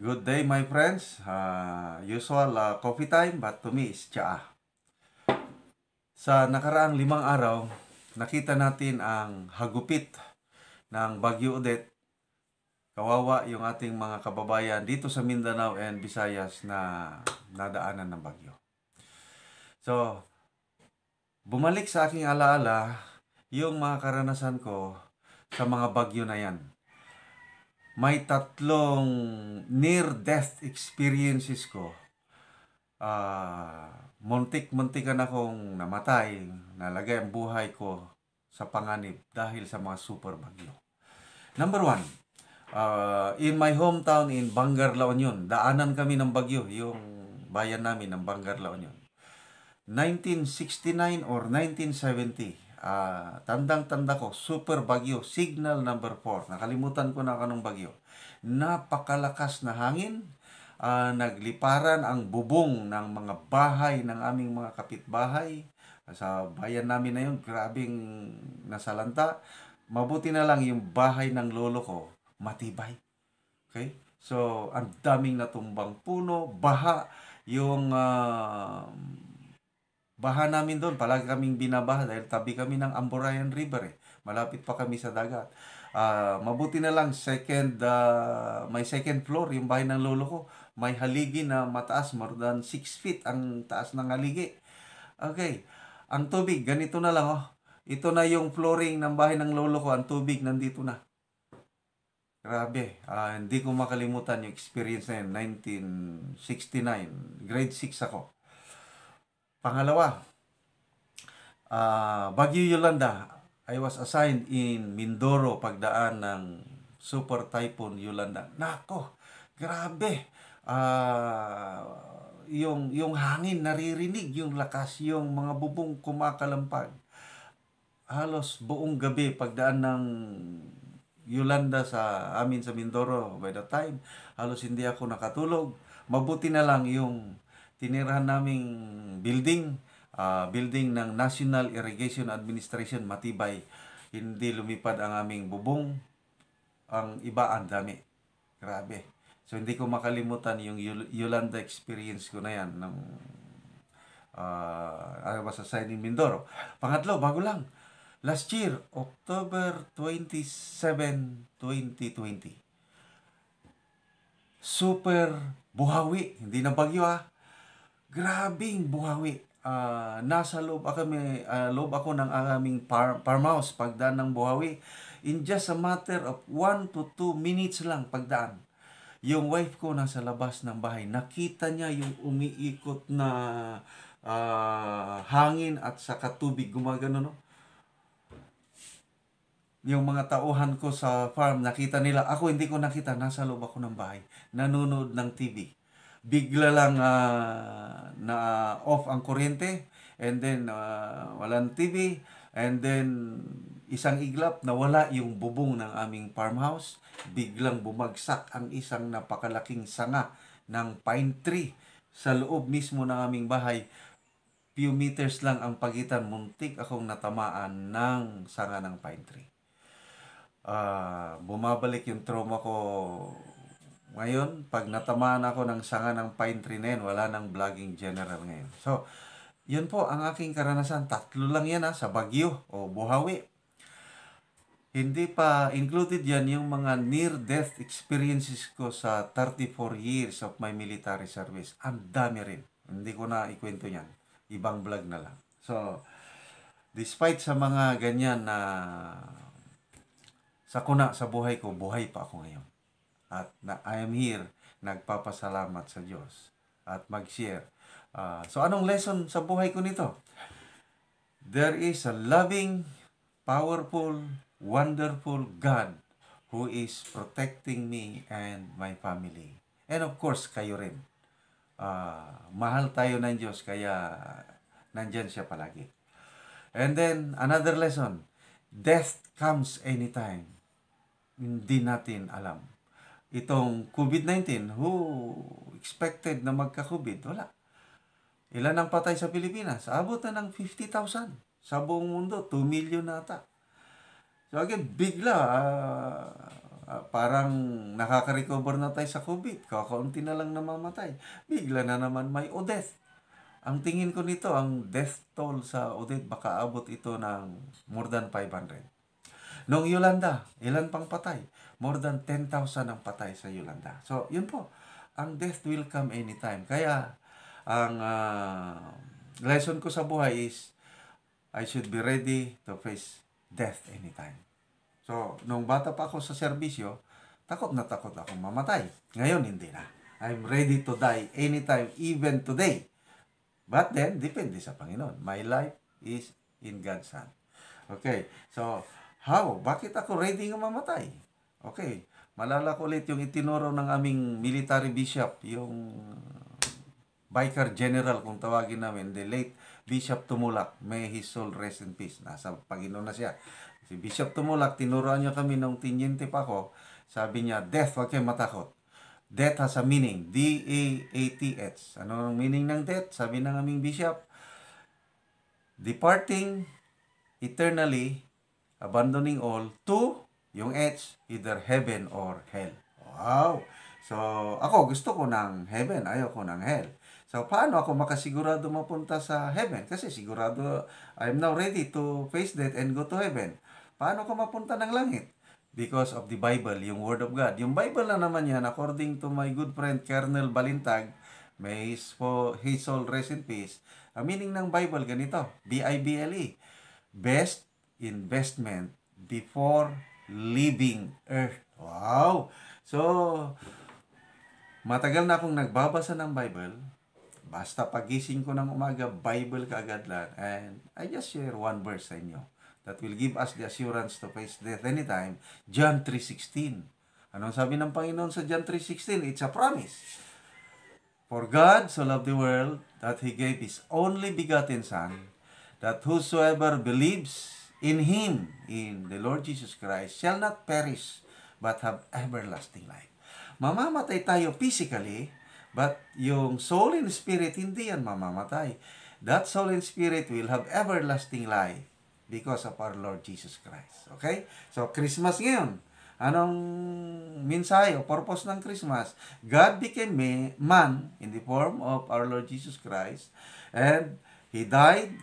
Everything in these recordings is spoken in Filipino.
Good day my friends. Uh, usual uh, coffee time but to me is cha. Sa nakaraang limang araw, nakita natin ang hagupit ng Bagyo Odette. Kawawa yung ating mga kababayan dito sa Mindanao and Visayas na nadaanan ng bagyo. So, bumalik sa aking alaala yung mga karanasan ko sa mga bagyo na yan may tatlong near-death experiences ko. Uh, ah, muntik-muntikan akong namatay, nalagay ang buhay ko sa panganib dahil sa mga super bagyo. Number one, uh, in my hometown in Bangar, La Union, daanan kami ng bagyo, yung bayan namin ng Bangar, La Union. 1969 or 1970, Uh, ah, tandang-tanda ko, super bagyo, signal number 4. Nakalimutan ko na kanong bagyo. Napakalakas na hangin, uh, nagliparan ang bubong ng mga bahay ng aming mga kapitbahay. Sa bayan namin na yun, grabing nasalanta. Mabuti na lang yung bahay ng lolo ko, matibay. Okay? So, ang daming natumbang puno, baha, yung uh, Baha namin doon, palagi kaming binabaha dahil tabi kami ng Amborayan River eh. Malapit pa kami sa dagat. Uh, mabuti na lang, second, uh, may second floor, yung bahay ng lolo ko. May haligi na mataas, more than 6 feet ang taas ng haligi. Okay, ang tubig, ganito na lang oh. Ito na yung flooring ng bahay ng lolo ko, ang tubig nandito na. Grabe, uh, hindi ko makalimutan yung experience na yun, 1969, grade 6 ako. Pangalawa, uh, ah, Bagyo Yolanda. I was assigned in Mindoro pagdaan ng Super Typhoon Yolanda. Nako, grabe. Uh, yung yung hangin naririnig yung lakas yung mga bubong kumakalampag halos buong gabi pagdaan ng Yolanda sa amin sa Mindoro by the time halos hindi ako nakatulog mabuti na lang yung tinirahan naming building, uh, building ng National Irrigation Administration matibay. Hindi lumipad ang aming bubong. Ang iba ang dami. Grabe. So hindi ko makalimutan yung Yolanda experience ko na yan ng uh, ah, I was assigned in Mindoro. Pangatlo, bago lang. Last year, October 27, 2020. Super buhawi. Hindi na bagyo ah grabing buhawi. Uh, nasa loob ako, may, uh, loob ako ng aming par farmhouse pagdaan ng buhawi. In just a matter of 1 to 2 minutes lang pagdaan. Yung wife ko nasa labas ng bahay, nakita niya yung umiikot na uh, hangin at sa katubig gumagano no yung mga tauhan ko sa farm, nakita nila. Ako hindi ko nakita, nasa loob ako ng bahay. Nanonood ng TV bigla lang uh, na off ang kuryente and then uh, walang TV and then isang iglap nawala yung bubong ng aming farmhouse biglang bumagsak ang isang napakalaking sanga ng pine tree sa loob mismo ng aming bahay few meters lang ang pagitan muntik akong natamaan ng sanga ng pine tree uh, bumabalik yung trauma ko ngayon, pag natamaan ako ng sanga ng pine tree na yan, wala nang vlogging general ngayon. So, yun po ang aking karanasan. Tatlo lang yan ha, ah, sa Bagyo o Buhawi. Hindi pa included yan yung mga near-death experiences ko sa 34 years of my military service. Ang dami rin. Hindi ko na ikwento yan. Ibang vlog na lang. So, despite sa mga ganyan na sakuna sa buhay ko, buhay pa ako ngayon at na I am here nagpapasalamat sa Diyos at mag-share. Uh, so anong lesson sa buhay ko nito? There is a loving, powerful, wonderful God who is protecting me and my family. And of course, kayo rin. Uh, mahal tayo ng Diyos, kaya nandyan siya palagi. And then, another lesson. Death comes anytime. Hindi natin alam itong COVID-19. Who expected na magka-COVID? Wala. Ilan ang patay sa Pilipinas? Abot na ng 50,000 sa buong mundo. 2 million na ata. So again, bigla, uh, uh, parang nakaka-recover na tayo sa COVID. Kakaunti na lang namamatay. Bigla na naman may death. Ang tingin ko nito, ang death toll sa Odette, baka abot ito ng more than 500. Noong Yolanda, ilan pang patay? more than 10,000 ang patay sa Yolanda. So, yun po. Ang death will come anytime. Kaya, ang uh, lesson ko sa buhay is, I should be ready to face death anytime. So, nung bata pa ako sa serbisyo, takot na takot akong mamatay. Ngayon, hindi na. I'm ready to die anytime, even today. But then, depende sa Panginoon. My life is in God's hand. Okay, so how? Bakit ako ready ng mamatay? Okay, malala ko ulit yung itinuro ng aming military bishop, yung biker general kung tawagin namin, the late Bishop Tumulak, may his soul rest in peace. Nasa Panginoon na siya. Si Bishop Tumulak, tinuruan niya kami nung tinyente pa ako, sabi niya, death, huwag kayong matakot. Death has a meaning, D-A-A-T-H. Ano ang meaning ng death? Sabi ng aming bishop, departing eternally, abandoning all, to yung H, either heaven or hell. Wow! So, ako gusto ko ng heaven, ayoko ko ng hell. So, paano ako makasigurado mapunta sa heaven? Kasi sigurado, I'm now ready to face death and go to heaven. Paano ko mapunta ng langit? Because of the Bible, yung Word of God. Yung Bible na naman yan, according to my good friend Colonel Balintag, may his, for his soul rest in peace. Ang meaning ng Bible, ganito, B-I-B-L-E, Best Investment Before living earth. Wow! So, matagal na akong nagbabasa ng Bible. Basta pagising ko ng umaga, Bible kaagad lang. And I just share one verse sa inyo that will give us the assurance to face death anytime. John 3.16 Anong sabi ng Panginoon sa John 3.16? It's a promise. For God so loved the world that He gave His only begotten Son, that whosoever believes in Him, in the Lord Jesus Christ, shall not perish, but have everlasting life. Mamamatay tayo physically, but yung soul and spirit, hindi yan mamamatay. That soul and spirit will have everlasting life because of our Lord Jesus Christ. Okay? So, Christmas ngayon. Anong mensahe o purpose ng Christmas? God became man in the form of our Lord Jesus Christ and He died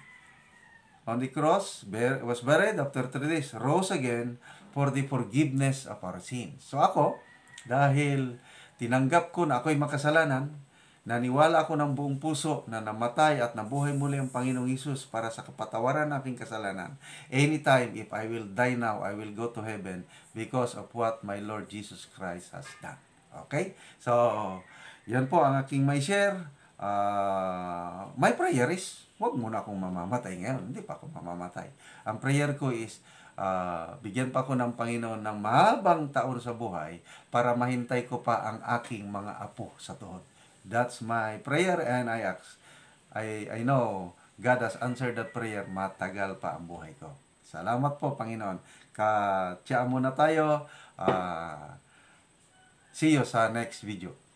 on the cross, was buried after three days, rose again for the forgiveness of our sins. So ako, dahil tinanggap ko na ako'y makasalanan, naniwala ako ng buong puso na namatay at nabuhay muli ang Panginoong Isus para sa kapatawaran ng aking kasalanan. Anytime, if I will die now, I will go to heaven because of what my Lord Jesus Christ has done. Okay? So, yan po ang aking may share uh, my prayer is, wag muna akong mamamatay ngayon. Hindi pa ako mamamatay. Ang prayer ko is, uh, bigyan pa ko ng Panginoon ng mahabang taon sa buhay para mahintay ko pa ang aking mga apo sa tuhod. That's my prayer and I ask. I, I know God has answered that prayer. Matagal pa ang buhay ko. Salamat po, Panginoon. Katsya muna tayo. Uh, see you sa next video.